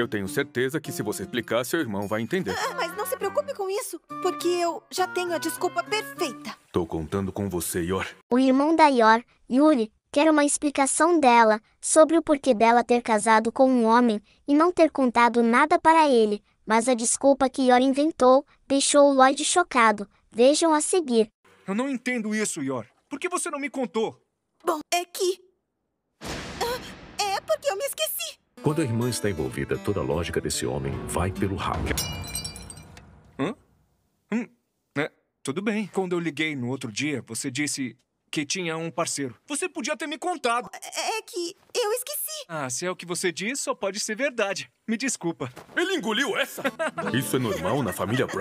Eu tenho certeza que se você explicar, seu irmão vai entender. Ah, mas não se preocupe com isso, porque eu já tenho a desculpa perfeita. Tô contando com você, Yor. O irmão da Yor, Yuri, quer uma explicação dela sobre o porquê dela ter casado com um homem e não ter contado nada para ele, mas a desculpa que Yor inventou deixou o Lloyd chocado. Vejam a seguir. Eu não entendo isso, Yor. Por que você não me contou? Bom, é que Quando a irmã está envolvida, toda a lógica desse homem vai pelo ralo. Hã? Hum, é, tudo bem. Quando eu liguei no outro dia, você disse que tinha um parceiro. Você podia ter me contado. É, é que eu esqueci. Ah, se é o que você diz, só pode ser verdade. Me desculpa. Ele engoliu essa? Isso é normal na família Bright?